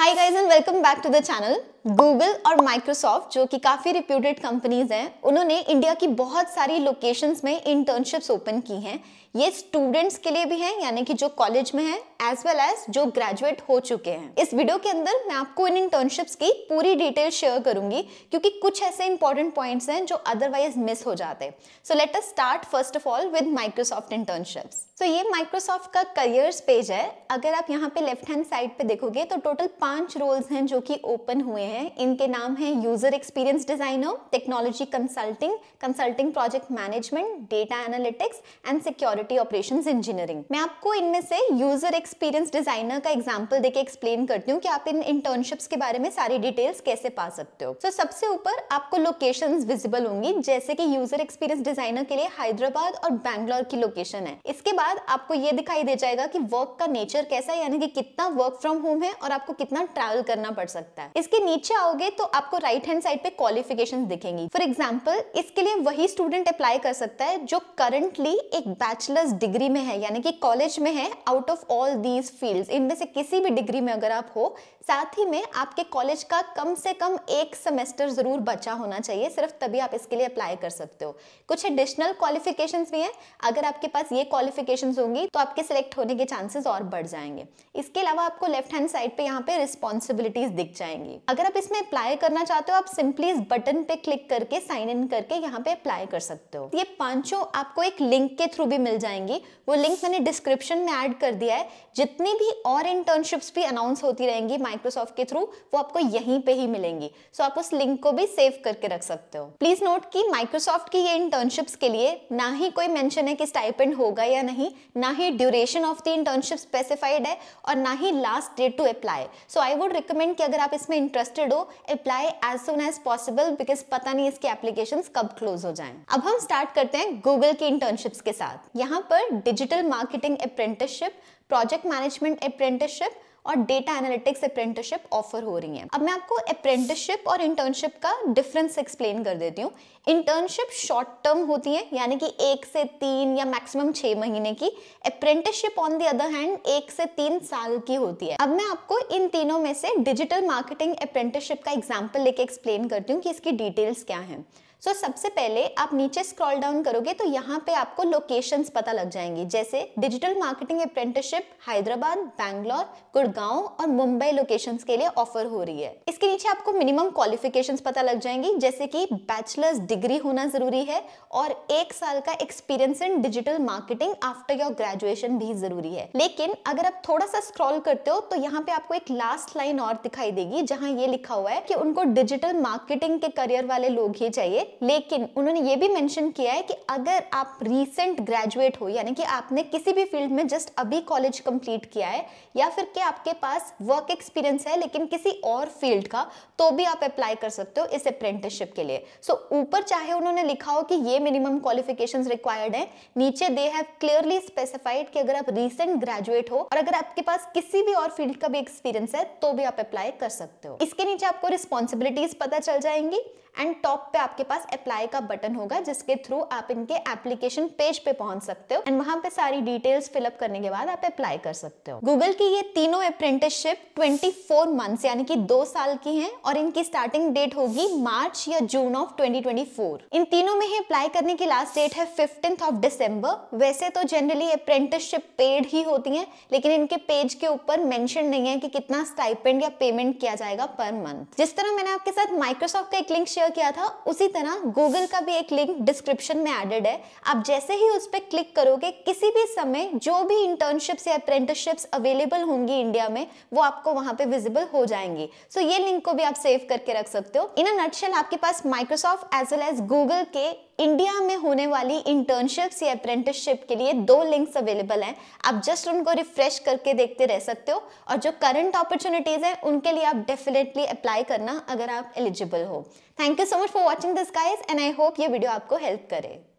high guys and welcome back to the channel Google और Microsoft जो कि काफ़ी रिप्यूटेड कंपनीज हैं उन्होंने इंडिया की बहुत सारी लोकेशंस में इंटर्नशिप्स ओपन की हैं ये स्टूडेंट्स के लिए भी हैं यानी कि जो कॉलेज में हैं एज वेल एज जो ग्रेजुएट हो चुके हैं इस वीडियो के अंदर मैं आपको इन इंटर्नशिप्स की पूरी डिटेल शेयर करूंगी क्योंकि कुछ ऐसे इंपॉर्टेंट पॉइंट्स हैं जो अदरवाइज मिस हो जाते हैं so let us start first of all with Microsoft internships तो ये माइक्रोसॉफ्ट का करियर्स पेज है अगर आप यहाँ पे लेफ्ट हैंड साइड पे देखोगे तो टोटल पांच रोल्स हैं जो कि ओपन हुए हैं इनके नाम हैं user experience designer technology consulting consulting project management data analytics and security operations engineering मैं आपको इनमें से यूज़र एक्सपीरियंस डिज़ाइनर का एग्जाम्पल देके एक्सप्लेन करती हूँ कि आप इन इंटर्नशिप्स के बारे में सारी डिटेल्स कैसे पा सकते हो तो so, सबसे ऊपर आपको लोकेशन विजिबल होंगी जैसे की यूजर एक्सपीरियंस डिजाइनर के लिए हैदराबाद और बैंगलोर की लोकेशन है इसके बाद आपको ये दिखाई दे जाएगा की वर्क का नेचर कैसा है यानी कि कितना वर्क फ्रॉम होम है और आपको कितना अपना ट्रैवल करना पड़ सकता है इसके नीचे आओगे तो आपको राइट हैंड साइड पे क्वालिफिकेशन दिखेंगी फॉर एग्जाम्पल इसके लिए वही स्टूडेंट अप्लाई कर सकता है जो करंटली एक बैचलर्स डिग्री में है यानी कि कॉलेज में है out of all these field इनमें से किसी भी डिग्री में अगर आप हो साथ ही में आपके कॉलेज का कम से कम एक सेमेस्टर ज़रूर बचा होना चाहिए सिर्फ तभी आप इसके लिए अप्लाई कर सकते हो कुछ एडिशनल क्वालिफिकेशंस भी हैं अगर आपके पास ये क्वालिफिकेशंस होंगी तो आपके सिलेक्ट होने के चांसेस और बढ़ जाएंगे इसके अलावा आपको लेफ्ट हैंड साइड पे यहाँ पे रिस्पॉन्सिबिलिटीज दिख जाएंगी अगर आप इसमें अप्लाई करना चाहते हो आप सिंपली इस बटन पे क्लिक करके साइन इन करके यहाँ पे अप्लाई कर सकते हो ये पांचों आपको एक लिंक के थ्रू भी मिल जाएंगी वो लिंक मैंने डिस्क्रिप्शन में एड कर दिया है जितनी भी और इंटर्नशिप्स भी अनाउंस होती रहेंगी माइक्रोसॉफ्ट के थ्रू वो आपको यहीं पे ही मिलेंगी सो so आप उस लिंक को भी सेव करके रख सकते हो प्लीज नोट कि माइक्रोसॉफ्ट की ये इंटर्नशिप्स के लिए ना ही कोई मेंशन है कि स्टाइपेंड होगा या नहीं ना ही duration of the internship specified है और ना ही last date to apply so I would recommend कि अगर आप इसमें इंटरेस्टेड हो apply as soon as possible because पता नहीं इसके एप्लीकेशन कब क्लोज हो जाए अब हम स्टार्ट करते हैं गूगल की इंटर्नशिप्स के साथ यहाँ पर digital marketing apprenticeship project management apprenticeship और डेटा एनालिटिक्स अप्रेंटिसशिप ऑफर हो रही हैं अब मैं आपको अप्रेंटिसशिप और इंटर्नशिप का डिफरेंस एक्सप्लेन कर देती हूँ इंटर्नशिप शॉर्ट टर्म होती है यानी कि एक से तीन या मैक्सिमम छः महीने की apprenticeship on the other hand एक से तीन साल की होती है अब मैं आपको इन तीनों में से डिजिटल मार्केटिंग अप्रेंटिसशिप का एग्जाम्पल लेके एक्सप्लेन करती हूँ कि इसकी डिटेल्स क्या हैं सो so, सबसे पहले आप नीचे स्क्रॉल डाउन करोगे तो यहाँ पे आपको लोकेशंस पता लग जाएंगी जैसे digital marketing apprenticeship Hyderabad Bangalore Gurgaon और मुंबई लोकेशंस के लिए ऑफर हो रही है इसके नीचे आपको मिनिमम क्वालिफिकेशन पता लग जाएंगी जैसे कि बैचलर्स डिग्री होना जरूरी है और एक साल का experience in digital marketing after your graduation भी जरूरी है लेकिन अगर आप थोड़ा सा स्क्रॉल करते हो तो यहाँ पे आपको एक लास्ट लाइन और दिखाई देगी जहाँ ये लिखा हुआ है कि उनको डिजिटल मार्केटिंग के करियर वाले लोग ही चाहिए लेकिन उन्होंने ये भी मेंशन किया है कि अगर आप रीसेंट ग्रेजुएट हो यानी कि आपने किसी भी फील्ड में जस्ट अभी कॉलेज कंप्लीट किया है या फिर कि आपके पास वर्क एक्सपीरियंस है लेकिन किसी और फील्ड का तो भी आप अप्लाई कर सकते हो इस अप्रेंटिसशिप के लिए सो so, ऊपर चाहे उन्होंने लिखा हो कि ये मिनिमम क्वालिफिकेशन रिक्वायर्ड है नीचे दे हैव क्लियरली स्पेसिफाइड कि अगर आप रिसेंट ग्रेजुएट हो और अगर आपके पास किसी भी और फील्ड का भी एक्सपीरियंस है तो भी आप अप्लाई कर सकते हो इसके नीचे आपको रिस्पॉन्सिबिलिटीज पता चल जाएंगी एंड टॉप पे आपके पास अप्लाई का बटन होगा जिसके थ्रू आप इनके एप्लीकेशन पेज पे पहुंच सकते हो एंड वहां पे सारी डिटेल्स फिलअप करने के बाद आप अप्लाई कर सकते हो गूगल की ये तीनों अप्रेंटिसशिप 24 मंथ्स यानी कि दो साल की हैं और इनकी स्टार्टिंग डेट होगी मार्च या जून ऑफ 2024 इन तीनों में ही अप्लाई करने की लास्ट डेट है फिफ्टीन ऑफ डिसम्बर वैसे तो जनरली अप्रेंटिसशिप पेड ही होती है लेकिन इनके पेज के ऊपर मेंशन नहीं है कि कितना स्टाइपेंड या पेमेंट किया जाएगा पर मंथ जिस तरह मैंने आपके साथ माइक्रोसॉफ्ट का एक लिंक शेयर किया था उसी तरह गूगल का भी एक लिंक डिस्क्रिप्शन में एडेड है आप जैसे ही उस पर क्लिक करोगे किसी भी समय जो भी इंटर्नशिप्स या अप्रेंटिसशिप्स अवेलेबल होंगी इंडिया में वो आपको वहां पे विजिबल हो जाएंगी सो so, ये लिंक को भी आप सेव करके रख सकते हो इन अ नटशेल आपके पास Microsoft as well as Google के इंडिया में होने वाली इंटर्नशिप्स या अप्रेंटिसशिप के लिए दो लिंक्स अवेलेबल हैं आप जस्ट उनको रिफ्रेश करके देखते रह सकते हो और जो करंट अपॉर्चुनिटीज़ हैं उनके लिए आप डेफिनेटली अप्लाई करना अगर आप एलिजिबल हो thank you so much for watching this guys and I hope ये वीडियो आपको हेल्प करे